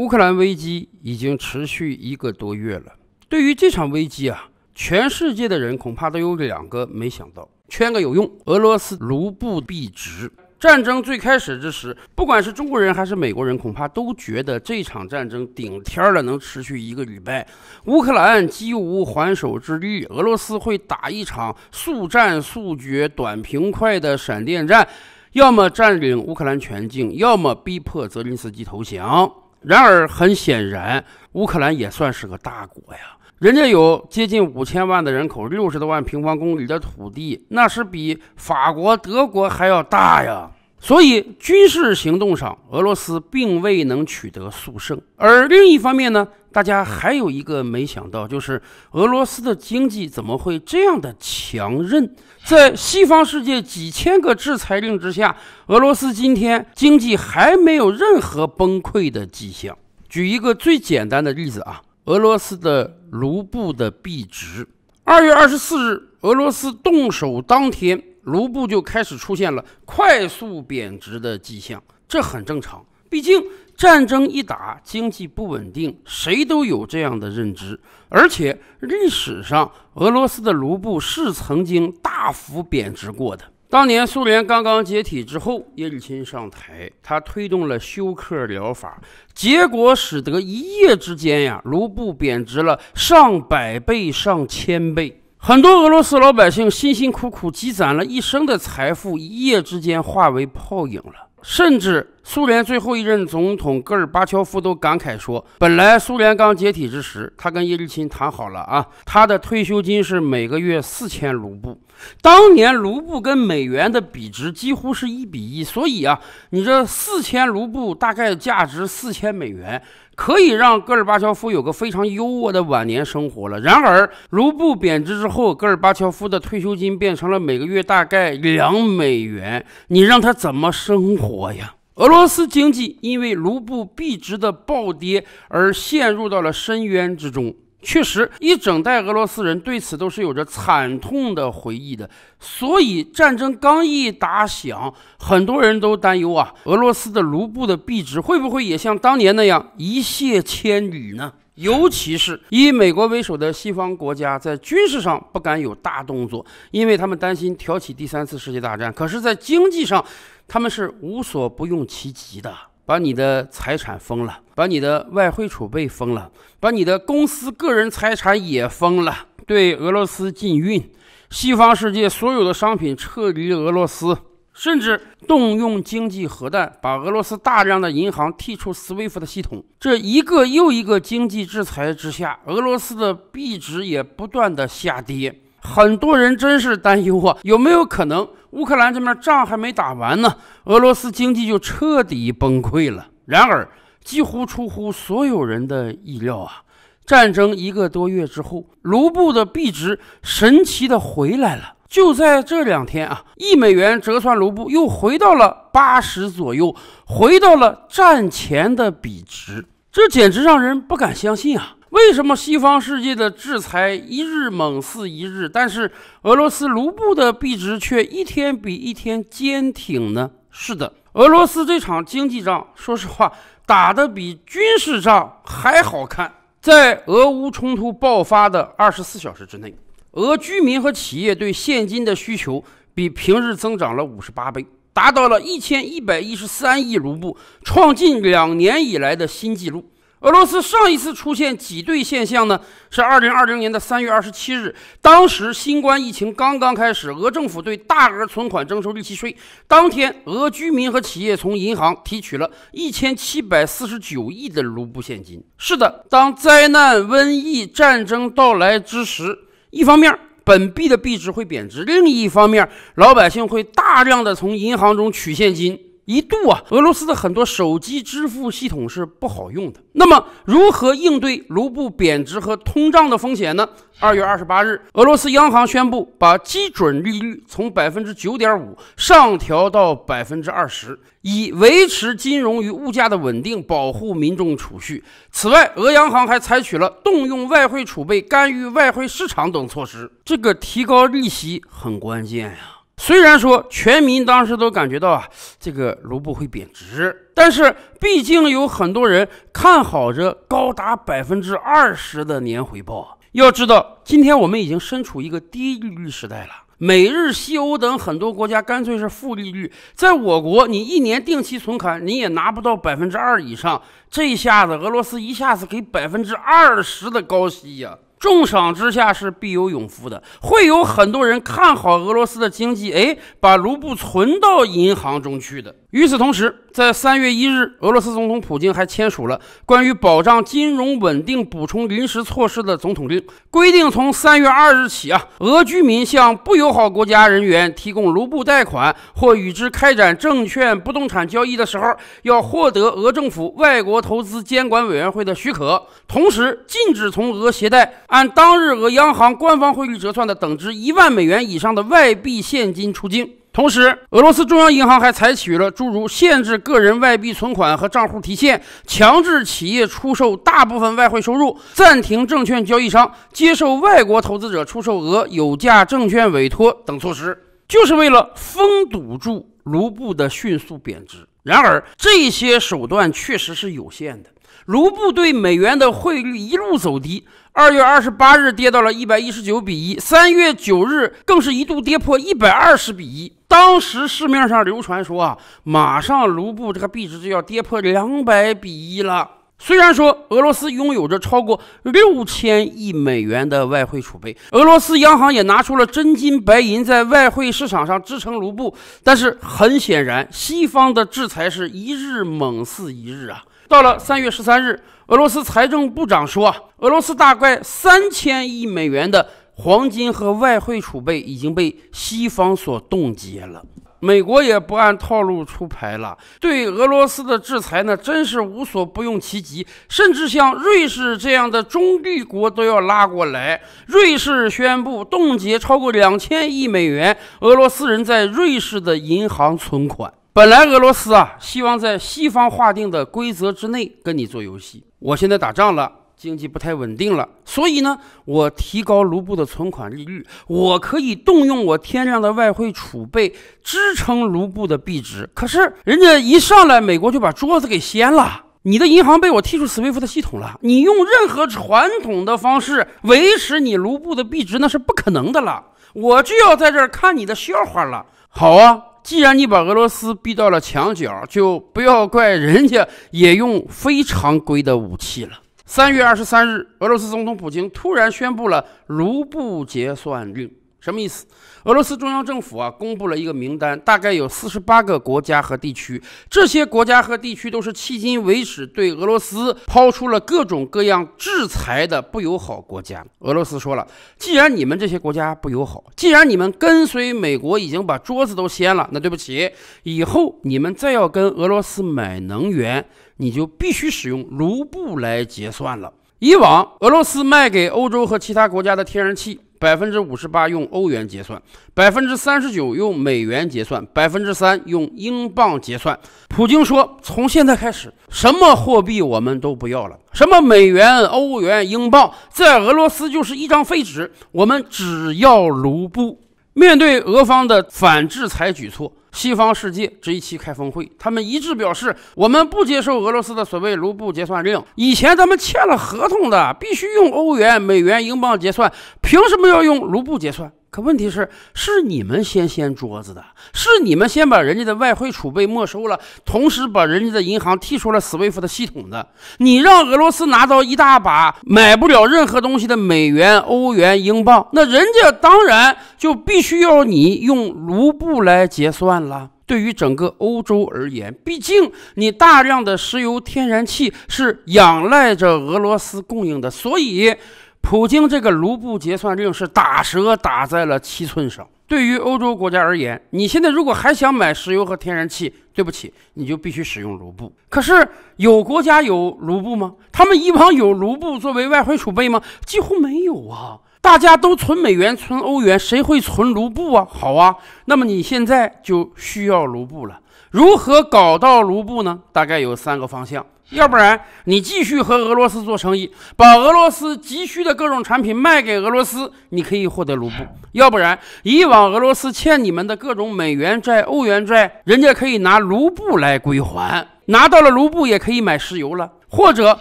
乌克兰危机已经持续一个多月了。对于这场危机啊，全世界的人恐怕都有两个没想到：圈个有用，俄罗斯卢布币值。战争最开始之时，不管是中国人还是美国人，恐怕都觉得这场战争顶天了能持续一个礼拜。乌克兰几无还手之力，俄罗斯会打一场速战速决、短平快的闪电战，要么占领乌克兰全境，要么逼迫泽连斯基投降。然而，很显然，乌克兰也算是个大国呀。人家有接近五千万的人口，六十多万平方公里的土地，那是比法国、德国还要大呀。所以军事行动上，俄罗斯并未能取得速胜。而另一方面呢，大家还有一个没想到，就是俄罗斯的经济怎么会这样的强韧？在西方世界几千个制裁令之下，俄罗斯今天经济还没有任何崩溃的迹象。举一个最简单的例子啊，俄罗斯的卢布的币值。二月二十四日，俄罗斯动手当天。卢布就开始出现了快速贬值的迹象，这很正常。毕竟战争一打，经济不稳定，谁都有这样的认知。而且历史上，俄罗斯的卢布是曾经大幅贬值过的。当年苏联刚刚解体之后，叶利钦上台，他推动了休克疗法，结果使得一夜之间呀，卢布贬值了上百倍、上千倍。很多俄罗斯老百姓辛辛苦苦积攒了一生的财富，一夜之间化为泡影了，甚至。苏联最后一任总统戈尔巴乔夫都感慨说：“本来苏联刚解体之时，他跟叶利钦谈好了啊，他的退休金是每个月四千卢布。当年卢布跟美元的比值几乎是一比一，所以啊，你这四千卢布大概价值四千美元，可以让戈尔巴乔夫有个非常优渥的晚年生活了。然而，卢布贬值之后，戈尔巴乔夫的退休金变成了每个月大概两美元，你让他怎么生活呀？”俄罗斯经济因为卢布币值的暴跌而陷入到了深渊之中。确实，一整代俄罗斯人对此都是有着惨痛的回忆的。所以，战争刚一打响，很多人都担忧啊，俄罗斯的卢布的币值会不会也像当年那样一泻千里呢？尤其是以美国为首的西方国家在军事上不敢有大动作，因为他们担心挑起第三次世界大战。可是，在经济上，他们是无所不用其极的，把你的财产封了，把你的外汇储备封了，把你的公司、个人财产也封了。对俄罗斯禁运，西方世界所有的商品撤离俄罗斯，甚至动用经济核弹，把俄罗斯大量的银行踢出 SWIFT 的系统。这一个又一个经济制裁之下，俄罗斯的币值也不断的下跌。很多人真是担忧啊，有没有可能？乌克兰这面仗还没打完呢，俄罗斯经济就彻底崩溃了。然而，几乎出乎所有人的意料啊，战争一个多月之后，卢布的币值神奇的回来了。就在这两天啊，一美元折算卢布又回到了八十左右，回到了战前的比值。这简直让人不敢相信啊！为什么西方世界的制裁一日猛似一日，但是俄罗斯卢布的币值却一天比一天坚挺呢？是的，俄罗斯这场经济仗，说实话打得比军事仗还好看。在俄乌冲突爆发的二十四小时之内，俄居民和企业对现金的需求比平日增长了五十八倍。达到了一千一百一十三亿卢布，创近两年以来的新纪录。俄罗斯上一次出现挤兑现象呢，是二零二零年的三月二十七日，当时新冠疫情刚刚开始，俄政府对大额存款征收利息税。当天，俄居民和企业从银行提取了一千七百四十九亿的卢布现金。是的，当灾难、瘟疫、战争到来之时，一方面儿。本币的币值会贬值，另一方面，老百姓会大量的从银行中取现金。一度啊，俄罗斯的很多手机支付系统是不好用的。那么，如何应对卢布贬值和通胀的风险呢？二月二十八日，俄罗斯央行宣布把基准利率从百分之九点五上调到百分之二十，以维持金融与物价的稳定，保护民众储蓄。此外，俄央行还采取了动用外汇储备、干预外汇市场等措施。这个提高利息很关键呀。虽然说全民当时都感觉到啊，这个卢布会贬值，但是毕竟有很多人看好着高达百分之二十的年回报。要知道，今天我们已经身处一个低利率时代了，美日、西欧等很多国家干脆是负利率。在我国，你一年定期存款你也拿不到百分之二以上，这下子俄罗斯一下子给百分之二十的高息呀。重赏之下是必有勇夫的，会有很多人看好俄罗斯的经济，哎，把卢布存到银行中去的。与此同时，在三月一日，俄罗斯总统普京还签署了关于保障金融稳定补充临时措施的总统令，规定从三月二日起啊，俄居民向不友好国家人员提供卢布贷款或与之开展证券、不动产交易的时候，要获得俄政府外国投资监管委员会的许可，同时禁止从俄携带。按当日俄央行官方汇率折算的等值一万美元以上的外币现金出境，同时，俄罗斯中央银行还采取了诸如限制个人外币存款和账户提现、强制企业出售大部分外汇收入、暂停证券交易商接受外国投资者出售俄有价证券委托等措施，就是为了封堵住卢布的迅速贬值。然而，这些手段确实是有限的。卢布对美元的汇率一路走低，二月二十八日跌到了一百一十九比一，三月九日更是一度跌破一百二十比一。当时市面上流传说啊，马上卢布这个币值就要跌破两百比一了。虽然说俄罗斯拥有着超过六千亿美元的外汇储备，俄罗斯央行也拿出了真金白银在外汇市场上支撑卢布，但是很显然，西方的制裁是一日猛似一日啊。到了三月十三日，俄罗斯财政部长说，俄罗斯大概三千亿美元的黄金和外汇储备已经被西方所冻结了。美国也不按套路出牌了，对俄罗斯的制裁呢，真是无所不用其极，甚至像瑞士这样的中立国都要拉过来。瑞士宣布冻结超过两千亿美元俄罗斯人在瑞士的银行存款。本来俄罗斯啊，希望在西方划定的规则之内跟你做游戏。我现在打仗了，经济不太稳定了，所以呢，我提高卢布的存款利率，我可以动用我天量的外汇储备支撑卢布的币值。可是人家一上来，美国就把桌子给掀了，你的银行被我踢出 SWIFT 系统了，你用任何传统的方式维持你卢布的币值那是不可能的了。我就要在这儿看你的笑话了。好啊。既然你把俄罗斯逼到了墙角，就不要怪人家也用非常规的武器了。三月二十三日，俄罗斯总统普京突然宣布了卢布结算令。什么意思？俄罗斯中央政府啊，公布了一个名单，大概有四十八个国家和地区。这些国家和地区都是迄今为止对俄罗斯抛出了各种各样制裁的不友好国家。俄罗斯说了，既然你们这些国家不友好，既然你们跟随美国已经把桌子都掀了，那对不起，以后你们再要跟俄罗斯买能源，你就必须使用卢布来结算了。以往俄罗斯卖给欧洲和其他国家的天然气。百分之五十八用欧元结算，百分之三十九用美元结算，百分之三用英镑结算。普京说：“从现在开始，什么货币我们都不要了，什么美元、欧元、英镑，在俄罗斯就是一张废纸，我们只要卢布。”面对俄方的反制裁举措。西方世界这一期开峰会，他们一致表示，我们不接受俄罗斯的所谓卢布结算令。以前咱们签了合同的，必须用欧元、美元、英镑结算，凭什么要用卢布结算？可问题是，是你们先掀桌子的，是你们先把人家的外汇储备没收了，同时把人家的银行踢出了 SWIFT 的系统的。你让俄罗斯拿到一大把买不了任何东西的美元、欧元、英镑，那人家当然。就必须要你用卢布来结算了。对于整个欧洲而言，毕竟你大量的石油、天然气是仰赖着俄罗斯供应的，所以，普京这个卢布结算令是打折打在了七寸上。对于欧洲国家而言，你现在如果还想买石油和天然气，对不起，你就必须使用卢布。可是有国家有卢布吗？他们以往有卢布作为外汇储备吗？几乎没有啊。大家都存美元、存欧元，谁会存卢布啊？好啊，那么你现在就需要卢布了。如何搞到卢布呢？大概有三个方向：要不然你继续和俄罗斯做生意，把俄罗斯急需的各种产品卖给俄罗斯，你可以获得卢布；要不然，以往俄罗斯欠你们的各种美元债、欧元债，人家可以拿卢布来归还，拿到了卢布也可以买石油了。或者，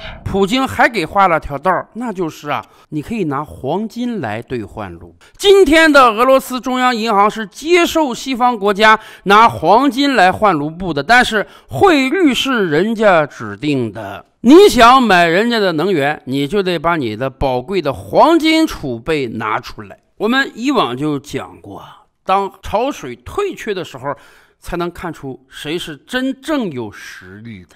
普京还给画了条道儿，那就是啊，你可以拿黄金来兑换卢。今天的俄罗斯中央银行是接受西方国家拿黄金来换卢布的，但是汇率是人家指定的。你想买人家的能源，你就得把你的宝贵的黄金储备拿出来。我们以往就讲过，当潮水退去的时候，才能看出谁是真正有实力的。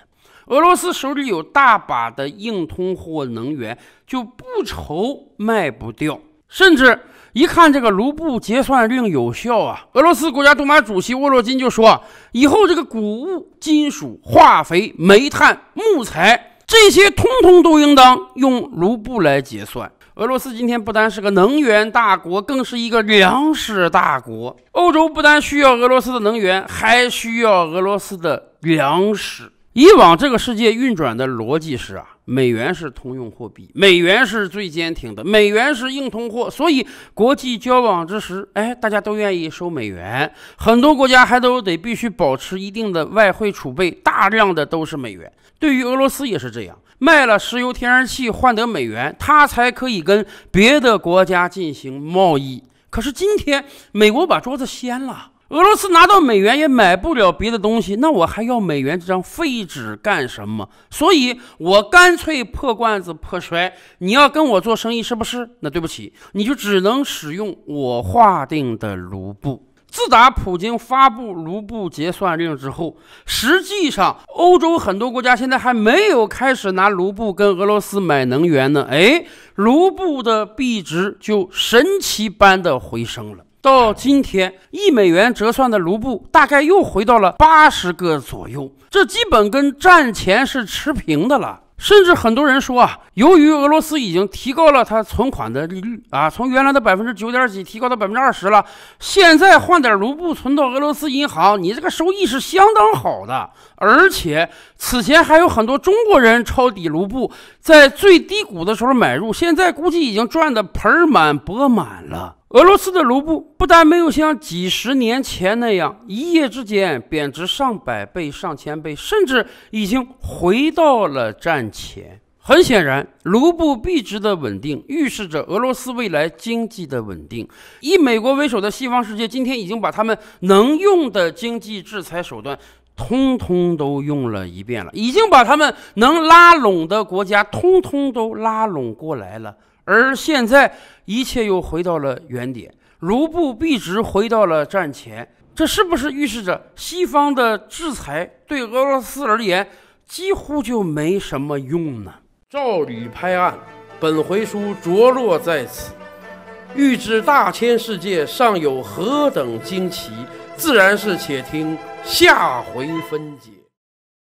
俄罗斯手里有大把的硬通货，能源就不愁卖不掉。甚至一看这个卢布结算令有效啊，俄罗斯国家杜马主席沃洛金就说：“以后这个谷物、金属、化肥、煤炭、木材这些，通通都应当用卢布来结算。”俄罗斯今天不单是个能源大国，更是一个粮食大国。欧洲不单需要俄罗斯的能源，还需要俄罗斯的粮食。以往这个世界运转的逻辑是啊，美元是通用货币，美元是最坚挺的，美元是硬通货，所以国际交往之时，哎，大家都愿意收美元，很多国家还都得必须保持一定的外汇储备，大量的都是美元。对于俄罗斯也是这样，卖了石油、天然气换得美元，它才可以跟别的国家进行贸易。可是今天，美国把桌子掀了。俄罗斯拿到美元也买不了别的东西，那我还要美元这张废纸干什么？所以，我干脆破罐子破摔。你要跟我做生意是不是？那对不起，你就只能使用我划定的卢布。自打普京发布卢布结算令之后，实际上欧洲很多国家现在还没有开始拿卢布跟俄罗斯买能源呢。哎，卢布的币值就神奇般的回升了。到今天，一美元折算的卢布大概又回到了八十个左右，这基本跟战前是持平的了。甚至很多人说啊，由于俄罗斯已经提高了它存款的利率啊，从原来的百分之九点几提高到百分之二十了，现在换点卢布存到俄罗斯银行，你这个收益是相当好的。而且此前还有很多中国人抄底卢布，在最低谷的时候买入，现在估计已经赚得盆满钵满了。俄罗斯的卢布不但没有像几十年前那样一夜之间贬值上百倍、上千倍，甚至已经回到了战前。很显然，卢布币值的稳定预示着俄罗斯未来经济的稳定。以美国为首的西方世界今天已经把他们能用的经济制裁手段，通通都用了一遍了，已经把他们能拉拢的国家通通都拉拢过来了。而现在一切又回到了原点，卢布币值回到了战前，这是不是预示着西方的制裁对俄罗斯而言几乎就没什么用呢？照理拍案，本回书着落在此，欲知大千世界尚有何等惊奇，自然是且听下回分解。